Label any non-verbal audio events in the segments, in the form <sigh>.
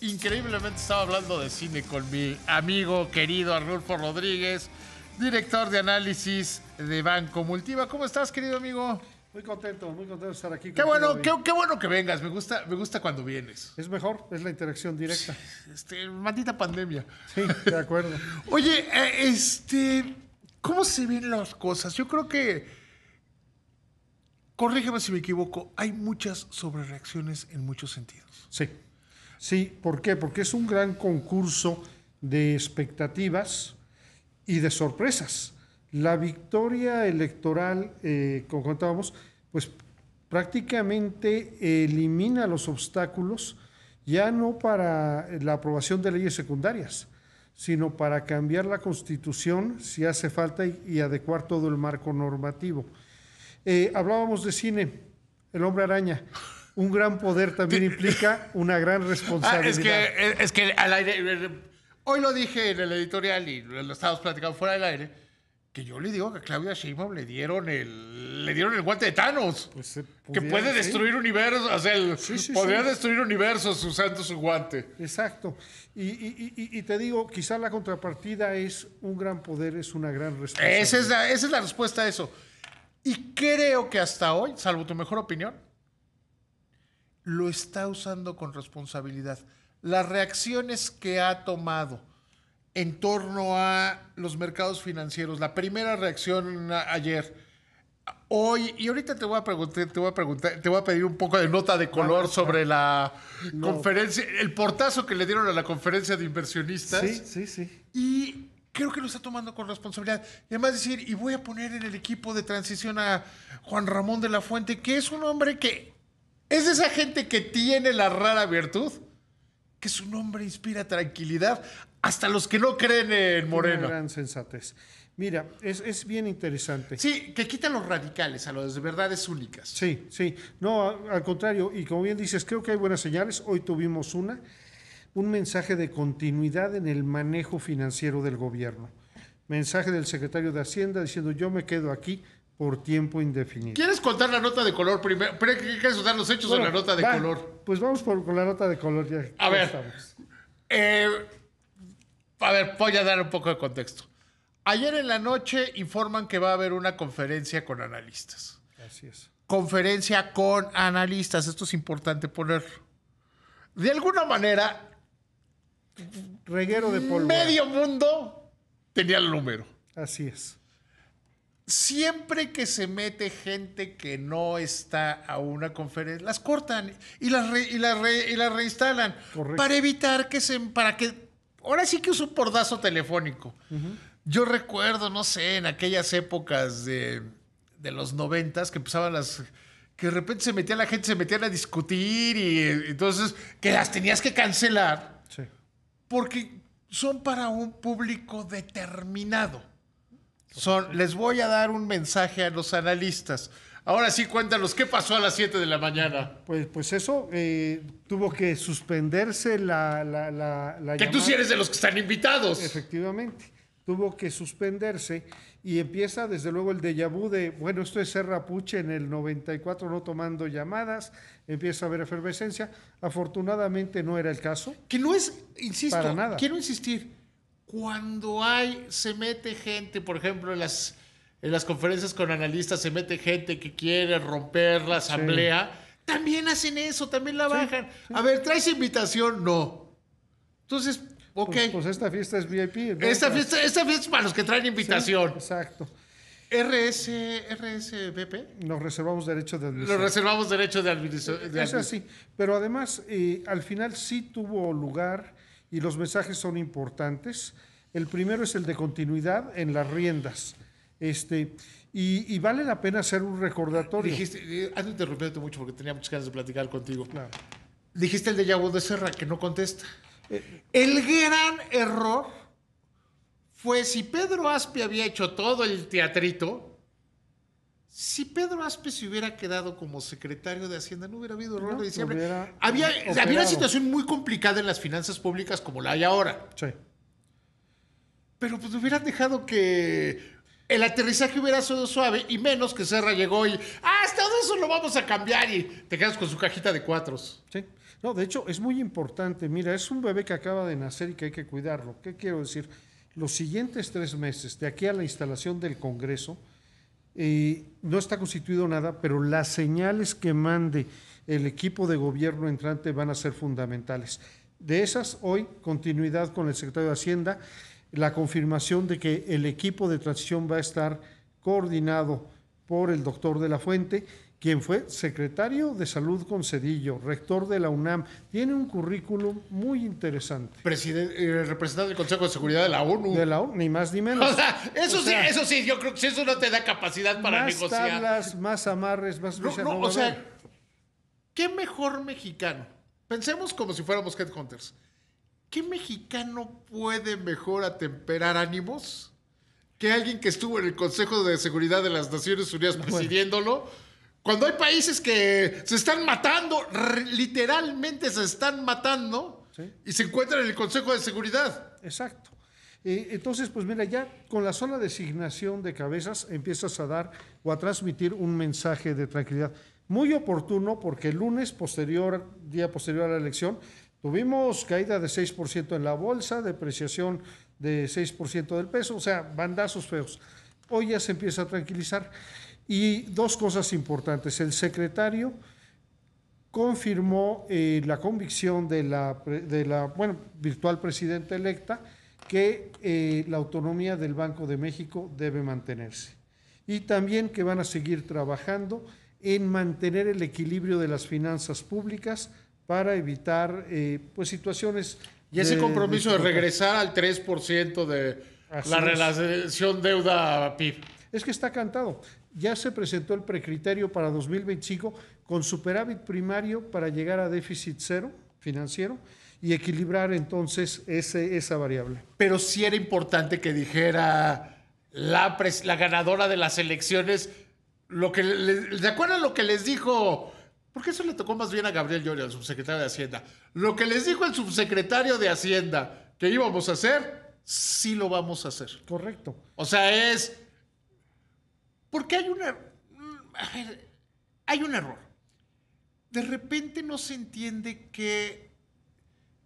increíblemente, estaba hablando de cine con mi amigo querido Arnulfo Rodríguez, director de análisis de Banco Multiva. ¿Cómo estás, querido amigo? Muy contento, muy contento de estar aquí. Qué bueno, qué, bueno que vengas. Me gusta, me gusta cuando vienes. Es mejor, es la interacción directa. Este, maldita pandemia. Sí, de acuerdo. <laughs> Oye, eh, este, ¿cómo se ven las cosas? Yo creo que, corrígeme si me equivoco, hay muchas sobrereacciones en muchos sentidos. Sí. Sí, ¿por qué? Porque es un gran concurso de expectativas y de sorpresas. La victoria electoral, eh, como contábamos, pues prácticamente elimina los obstáculos ya no para la aprobación de leyes secundarias, sino para cambiar la constitución si hace falta y, adecuar todo el marco normativo. Eh, hablábamos de cine, El hombre araña un gran poder también implica una gran responsabilidad. <laughs> Ah, es, que, eh, es que al aire. Eh, hoy lo dije en el editorial y lo estábamos platicando fuera del aire. Que yo le digo que a Claudia Sheinbaum le dieron el le dieron el guante de Thanos. que puede destruir universos, o podría destruir universos usando su guante. Exacto. Y, te digo, quizá la contrapartida es un gran poder, es una gran responsabilidad es esa es la respuesta a eso. Y creo que hasta hoy, salvo tu mejor opinión, lo está usando con responsabilidad. Las reacciones que ha tomado en torno a los mercados financieros, la primera reacción ayer, hoy, y ahorita te voy a preguntar, te voy a preguntar, te voy a pedir un poco de nota de color ah, sobre la conferencia, el portazo que le dieron a la conferencia de inversionistas. Sí, sí, sí. Y creo que lo está tomando con responsabilidad. Y además decir, y voy a poner en el equipo de transición a Juan Ramón de la Fuente, que es un hombre que es esa gente que tiene la rara virtud que su nombre inspira tranquilidad hasta los que no creen en Moreno. gran sensatez. Mira, es, bien interesante. Sí, que quitan los radicales, a los de verdades únicas. Sí, sí. No, al contrario, y como bien dices, creo que hay buenas señales. Hoy tuvimos una, un mensaje de continuidad en el manejo financiero del gobierno. Mensaje del secretario de Hacienda diciendo yo me quedo aquí por tiempo indefinido. ¿Quieres contar la nota de color primero? ¿Quieres contar los hechos en la nota de color? Pues vamos con la nota de color ya. A ver. Eh, a ver, voy a dar un poco de contexto. Ayer en la noche informan que va a haber una conferencia con analistas. Así es. Conferencia con analistas. Esto es importante ponerlo. De alguna manera. Reguero de polvo. Medio mundo tenía el número. Así es siempre que se mete gente que no está a una conferencia, las cortan y las, y reinstalan para evitar que se... Para que, ahora sí que es un pordazo telefónico. Yo recuerdo, no sé, en aquellas épocas de, los noventas que empezaban las que de repente se metía la gente, se metían a discutir y entonces que las tenías que cancelar. Porque son para un público determinado les voy a dar un mensaje a los analistas. Ahora sí, cuéntanos, ¿qué pasó a las 7 de la mañana? Pues, pues eso, eh, tuvo que suspenderse la, llamada Que tú sí eres de los que están invitados. Efectivamente, tuvo que suspenderse y empieza desde luego el déjà vu de, bueno, esto es Serrapuche en el 94 no tomando llamadas, empieza a haber efervescencia. Afortunadamente no era el caso. Que no es, insisto, nada. quiero insistir, cuando hay, se mete gente, por ejemplo, en las, las conferencias con analistas, se mete gente que quiere romper la asamblea, también hacen eso, también la bajan. A ver, ¿traes invitación? No. Entonces, pues, ok. Pues, esta fiesta es VIP. Pues esta, fiesta, es para los que traen invitación. exacto. RS, RSVP. Nos reservamos derecho de administración. Nos reservamos derecho de administración. Es así. Pero además, eh, al final sí tuvo lugar y los mensajes son importantes. El primero es el de continuidad en las riendas. Este, y, vale la pena hacer un recordatorio. Dijiste, eh, antes de interrumpirte mucho porque tenía muchas ganas de platicar contigo. Dijiste el de Yabo de Serra que no contesta. Eh, el gran error fue si Pedro Aspi había hecho todo el teatrito, si Pedro Aspe se hubiera quedado como secretario de Hacienda, no hubiera habido error de diciembre. había, había una situación muy complicada en las finanzas públicas como la hay ahora. Sí. Pero pues hubieran dejado que el aterrizaje hubiera sido suave y menos que Serra llegó y, ah, eso lo vamos a cambiar y te quedas con su cajita de cuatros. Sí. No, de hecho es muy importante. Mira, es un bebé que acaba de nacer y que hay que cuidarlo. ¿Qué quiero decir? Los siguientes tres meses, de aquí a la instalación del Congreso, eh, no está constituido nada, pero las señales que mande el equipo de gobierno entrante van a ser fundamentales. De esas, hoy, continuidad con el secretario de Hacienda, la confirmación de que el equipo de transición va a estar coordinado por el doctor de la Fuente quien fue secretario de Salud con Cedillo, rector de la UNAM. Tiene un currículum muy interesante. Presidente, eh, representante del Consejo de Seguridad de la ONU. De la ONU, ni más ni menos. <laughs> O sea, eso sí, eso sí, yo creo que eso no te da capacidad para más negociar. Tablas, más amarres, más... No, o sea, ¿qué mejor mexicano? Pensemos como si fuéramos headhunters. ¿Qué mexicano puede mejor atemperar ánimos que alguien que estuvo en el Consejo de Seguridad de las Naciones Unidas presidiéndolo? Cuando hay países que se están matando, literalmente se están matando y se encuentran en el Consejo de Seguridad. Exacto. entonces, pues mira, ya con la sola designación de cabezas empiezas a dar o a transmitir un mensaje de tranquilidad. Muy oportuno porque el lunes posterior, día posterior a la elección, tuvimos caída de 6% en la bolsa, depreciación de 6% del peso, o sea, bandazos feos. Hoy ya se empieza a tranquilizar. Y dos cosas importantes. El secretario confirmó eh, la convicción de la, de la, virtual presidenta electa que eh, la autonomía del Banco de México debe mantenerse. Y también que van a seguir trabajando en mantener el equilibrio de las finanzas públicas para evitar eh, pues situaciones... Y ese compromiso de, regresar al 3% de la relación deuda-PIB. Es que está cantado. Ya se presentó el precriterio para 2025 con superávit primario para llegar a déficit cero financiero y equilibrar entonces ese, esa variable. Pero sí era importante que dijera la, la ganadora de las elecciones lo que... Le, lo que les dijo? Porque eso le tocó más bien a Gabriel Llorio, al subsecretario de Hacienda. Lo que les dijo el subsecretario de Hacienda que íbamos a hacer, sí lo vamos a hacer. Correcto. O sea, es porque hay una. Mm, hay un error. De repente no se entiende que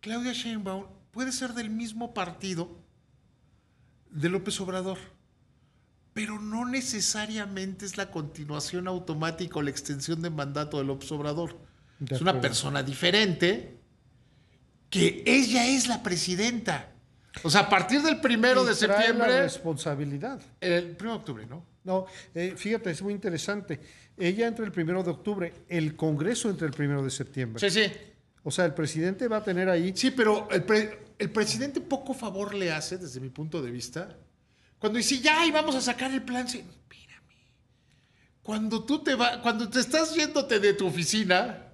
Claudia Sheinbaum puede ser del mismo partido de López Obrador, pero no necesariamente es la continuación automática o la extensión de mandato de López Obrador. es una persona diferente que ella es la presidenta. O sea, a partir del primero de septiembre. La responsabilidad. El primero de octubre, ¿no? No, eh, fíjate, es muy interesante. Ella entra el primero de octubre, el Congreso entra el primero de septiembre. Sí, sí. O sea, el presidente va a tener ahí. Sí, pero el, presidente poco favor le hace, desde mi punto de vista, cuando dice, ya, y vamos a sacar el plan. C. Cuando tú te vas, cuando te estás yéndote de tu oficina,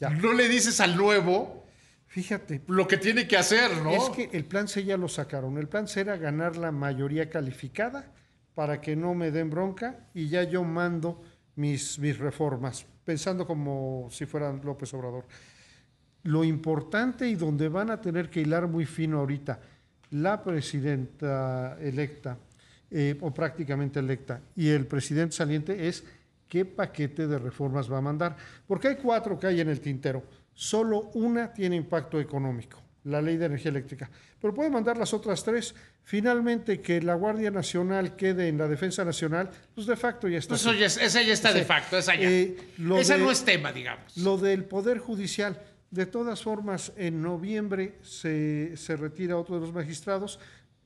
ya. no le dices al nuevo. Fíjate. Lo que tiene que hacer, ¿no? Es que el plan C ya lo sacaron. El plan C era ganar la mayoría calificada para que no me den bronca y ya yo mando mis, mis reformas, pensando como si fuera López Obrador. Lo importante y donde van a tener que hilar muy fino ahorita, la presidenta electa, eh, o prácticamente electa, y el presidente saliente es qué paquete de reformas va a mandar. Porque hay cuatro que hay en el tintero. Solo una tiene impacto económico, la ley de energía eléctrica. Pero puede mandar las otras tres. Finalmente, que la Guardia Nacional quede en la Defensa Nacional, pues de facto ya está. Pues esa ya está de facto, esa ya. Eh, no es tema, digamos. Lo del Poder Judicial. De todas formas, en noviembre se, retira otro de los magistrados.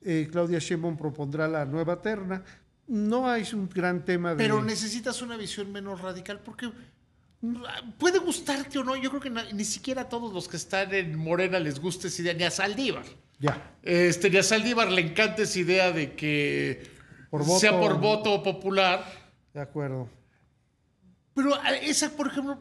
Eh, Claudia Sheinbaum propondrá la nueva terna. No hay un gran tema de... Pero necesitas una visión menos radical porque mm, puede gustarte o no. Yo creo que ni siquiera a todos los que están en Morena les guste esa idea Saldívar. Ya. Este, y a Saldívar le encanta esa idea de que sea por voto popular. De acuerdo. Pero esa, por ejemplo.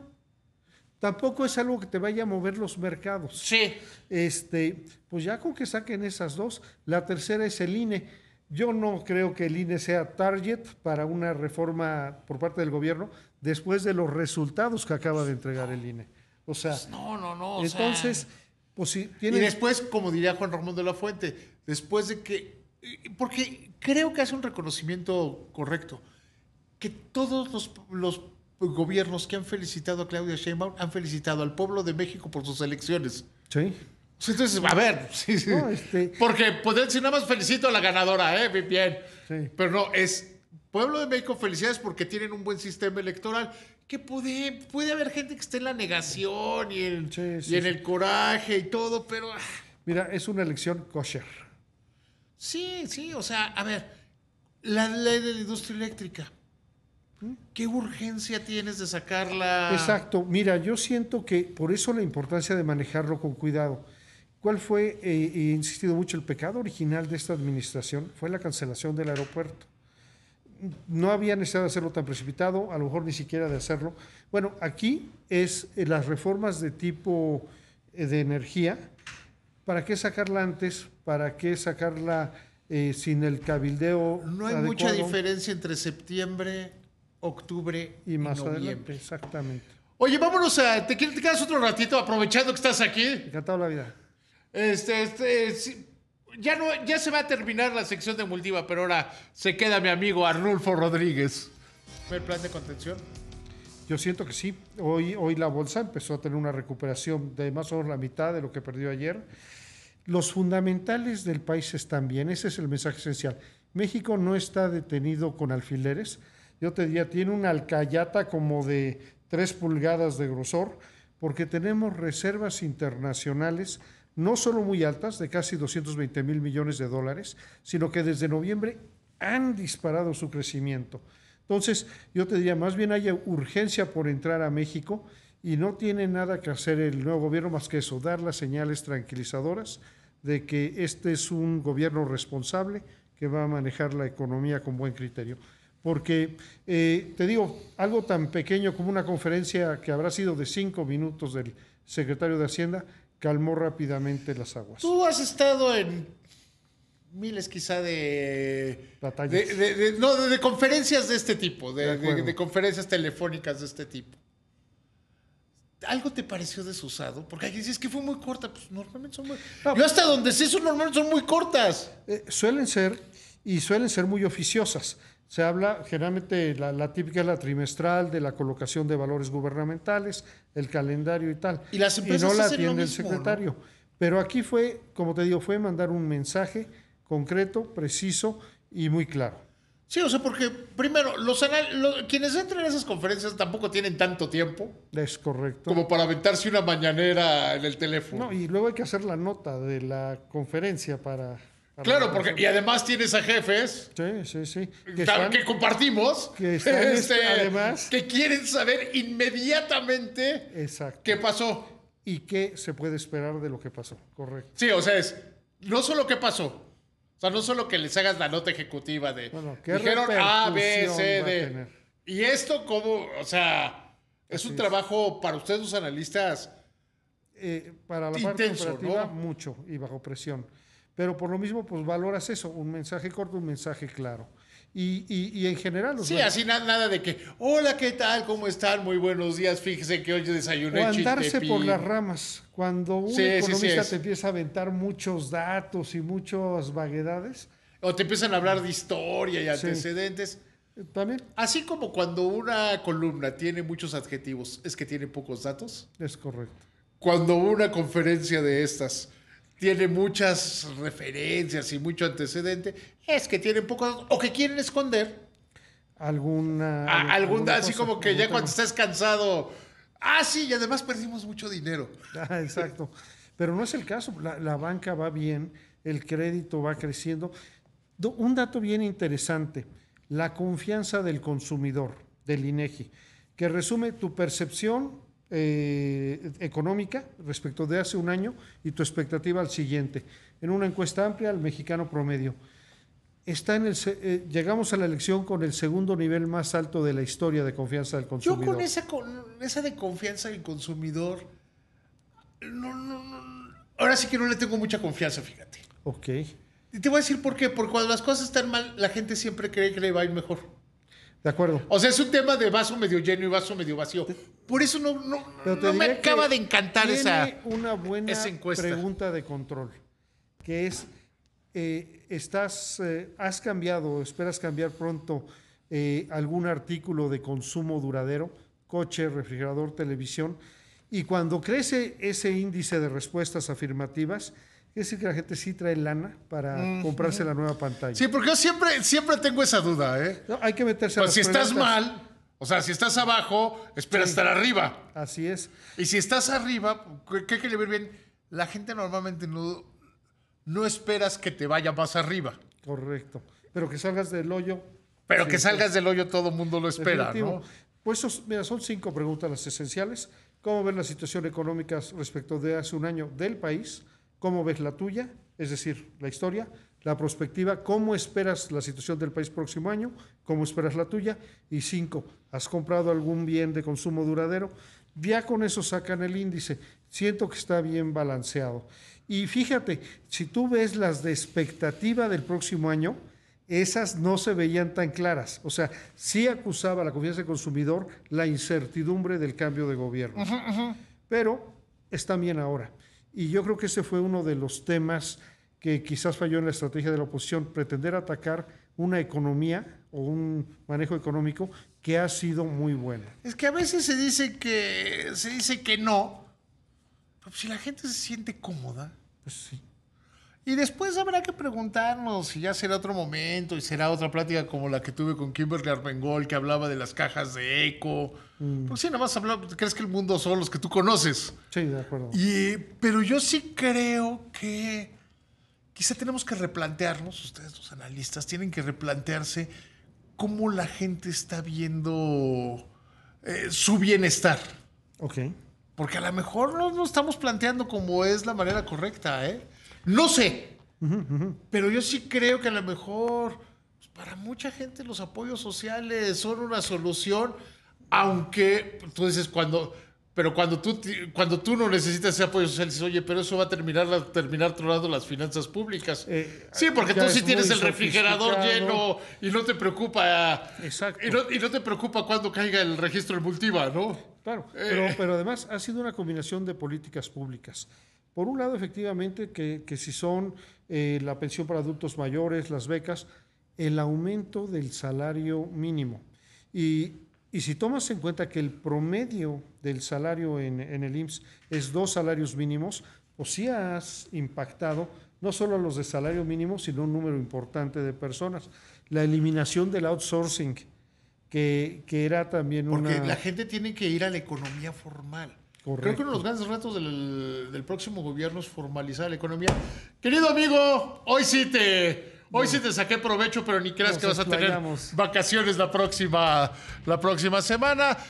Tampoco es algo que te vaya a mover los mercados. Sí. Este, pues ya con que saquen esas dos, la tercera es el INE. Yo no creo que el INE sea target para una reforma por parte del gobierno después de los resultados que acaba de entregar el INE. O sea, pues no, no, no. Entonces, pues y después, como diría Juan Ramón de la Fuente, después de que. Eh, porque creo que hace un reconocimiento correcto. Que todos los, gobiernos que han felicitado a Claudia Sheinbaum han felicitado al pueblo de México por sus elecciones. Sí. Pues entonces, a ver, <laughs> este- Porque pues, si nada más felicito a la ganadora, ¿eh? Bien. Pero no, es Pueblo de México, felicidades porque tienen un buen sistema electoral que puede, puede haber gente que esté en la negación y en, y en el coraje y todo, pero... Ah. Mira, es una elección kosher. Sí, sí, o sea, a ver, la ley de la industria eléctrica. ¿Mm? ¿Qué urgencia tienes de sacarla? Exacto, mira, yo siento que por eso la importancia de manejarlo con cuidado. ¿Cuál fue, eh, he insistido mucho, el pecado original de esta administración? Fue la cancelación del aeropuerto no había necesidad de hacerlo tan precipitado, a lo mejor ni siquiera de hacerlo. Bueno, aquí es eh, las reformas de tipo eh, de energía. ¿Para qué sacarla antes? ¿Para qué sacarla eh, sin el cabildeo? No hay mucha diferencia entre septiembre, octubre y, más noviembre. Adelante, exactamente. Oye, vámonos a. ¿Te, quedas otro ratito aprovechando que estás aquí? Encantado la vida. Este, este, ya, no, ya se va a terminar la sección de multiva, pero ahora se queda mi amigo Arnulfo Rodríguez. ¿El plan de contención? Yo siento que sí. Hoy, hoy la bolsa empezó a tener una recuperación de más o menos la mitad de lo que perdió ayer. Los fundamentales del país están bien, ese es el mensaje esencial. México no está detenido con alfileres. Yo te diría, tiene una alcayata como de 3 pulgadas de grosor, porque tenemos reservas internacionales no solo muy altas, de casi 220 mil millones de dólares, sino que desde noviembre han disparado su crecimiento. Entonces, yo te diría, más bien hay urgencia por entrar a México y no tiene nada que hacer el nuevo gobierno más que eso, dar las señales tranquilizadoras de que este es un gobierno responsable que va a manejar la economía con buen criterio. Porque, eh, te digo, algo tan pequeño como una conferencia que habrá sido de cinco minutos del secretario de Hacienda, calmó rápidamente las aguas. Tú has estado en miles quizá de... conferencias de este tipo, de, conferencias telefónicas de este tipo. ¿Algo te pareció desusado? Porque aquí es que fue muy corta. Pues normalmente son muy... No, Yo hasta donde sé, son normalmente son muy cortas. Eh, suelen ser, y suelen ser muy oficiosas se habla generalmente, la, típica es la trimestral de la colocación de valores gubernamentales, el calendario y tal. Y las no la atiende el secretario. Pero aquí fue, como te digo, fue mandar un mensaje concreto, preciso y muy claro. Sí, o sea, porque primero, los, quienes entran a esas conferencias tampoco tienen tanto tiempo. Es correcto. Como para aventarse una mañanera en el teléfono. No, y luego hay que hacer la nota de la conferencia para Claro, porque y además tienes a jefes. Que, compartimos. Que <laughs> este, Que quieren saber inmediatamente. Exacto. ¿Qué pasó? Y qué se puede esperar de lo que pasó. Correcto. Sí, o sea, es no solo qué pasó. O sea, no solo que les hagas la nota ejecutiva de. dijeron A, B, C, D. Y esto, como. O sea, es un trabajo para ustedes, los analistas. Eh, para la intenso, mucho y bajo presión pero por lo mismo pues valoras eso, un mensaje corto, un mensaje claro. Y, y, y en general... sí, así nada, de que, hola, ¿qué tal? ¿Cómo están? Muy buenos días, Fíjese que hoy desayuné. por las ramas, cuando un economista te empieza a aventar muchos datos y muchas vaguedades. O te empiezan a hablar de historia y antecedentes. También. Así como cuando una columna tiene muchos adjetivos, es que tiene pocos datos. Es correcto. Cuando una conferencia de estas tiene muchas referencias y mucho antecedente, es que tienen poco o que quieren esconder alguna algún, alguna así como que ya cuando estás cansado, ah sí, y además perdimos mucho dinero. Ah, exacto. Pero no es el caso, la, banca va bien, el crédito va creciendo. un dato bien interesante, la confianza del consumidor, del INEGI, e que resume tu percepción eh, económica respecto de hace un año y tu expectativa al siguiente. En una encuesta amplia, al mexicano promedio. Está en el, eh, llegamos a la elección con el segundo nivel más alto de la historia de confianza del consumidor. Yo con esa, con de confianza del consumidor, no, no, no, ahora sí que no le tengo mucha confianza, fíjate. Ok. Y te voy a decir por qué, porque cuando las cosas están mal, la gente siempre cree que le va a ir mejor. De acuerdo. O sea, es un tema de vaso medio lleno y vaso medio vacío. Por eso no, me acaba de encantar esa una buena pregunta de control, que es, eh, estás, eh, ¿has cambiado, esperas cambiar pronto eh, algún artículo de consumo duradero, coche, refrigerador, televisión? Y cuando crece ese índice de respuestas afirmativas, Quiere decir que la gente sí trae lana para comprarse la nueva pantalla. Sí, porque yo siempre, siempre tengo esa duda, ¿eh? hay que meterse a pues si estás mal, o sea, si estás abajo, espera estar arriba. Así es. Y si estás arriba, ¿qué hay que ver bien? La gente normalmente no, no esperas que te vaya más arriba. Correcto. Pero que salgas del hoyo. Pero que salgas del hoyo, todo el mundo lo espera, ¿no? Pues mira, son cinco preguntas las esenciales. ¿Cómo ven la situación económica respecto de hace un año del país? cómo ves la tuya, es decir, la historia, la perspectiva. cómo esperas la situación del país próximo año, cómo esperas la tuya, y cinco, ¿has comprado algún bien de consumo duradero? Ya con eso sacan el índice, siento que está bien balanceado. Y fíjate, si tú ves las de expectativa del próximo año, esas no se veían tan claras. O sea, sí acusaba la confianza del consumidor la incertidumbre del cambio de gobierno. Pero está bien ahora. Y yo creo que ese fue uno de los temas que quizás falló en la estrategia de la oposición, pretender atacar una economía o un manejo económico que ha sido muy bueno. Es que a veces se dice que, se dice que no, pero si la gente se siente cómoda, pues sí. Y después habrá que preguntarnos si ya será otro momento y será otra plática como la que tuve con Kimberly Armengol que hablaba de las cajas de eco. Porque mm. Pues sí, nada más hablar, crees que el mundo son los que tú conoces. Sí, de acuerdo. Y, pero yo sí creo que quizá tenemos que replantearnos, ustedes los analistas tienen que replantearse cómo la gente está viendo eh, su bienestar. Ok. Porque a lo mejor no lo estamos planteando como es la manera correcta, ¿eh? No sé. Pero yo sí creo que a lo mejor pues, para mucha gente los apoyos sociales son una solución, aunque tú dices cuando... Pero cuando tú, cuando tú no necesitas ese apoyo social, dices, oye, pero eso va a terminar, trolando las finanzas públicas. Eh, sí, porque tú sí tienes el refrigerador lleno y no te preocupa. Y no, te preocupa cuando caiga el registro de multiva, ¿no? Claro, eh. pero además ha sido una combinación de políticas públicas. Por un lado, efectivamente, que, si son eh, la pensión para adultos mayores, las becas, el aumento del salario mínimo. Y, si tomas en cuenta que el promedio del salario en, el IMSS es dos salarios mínimos, pues sí has impactado no solo a los de salario mínimo, sino un número importante de personas. La eliminación del outsourcing, que, era también una... Porque la gente tiene que ir a la economía formal. Creo que uno de los grandes retos del, próximo gobierno es formalizar la economía. Querido amigo, hoy sí te, hoy sí te saqué provecho, pero ni creas que vas a tener vacaciones la próxima, la próxima semana.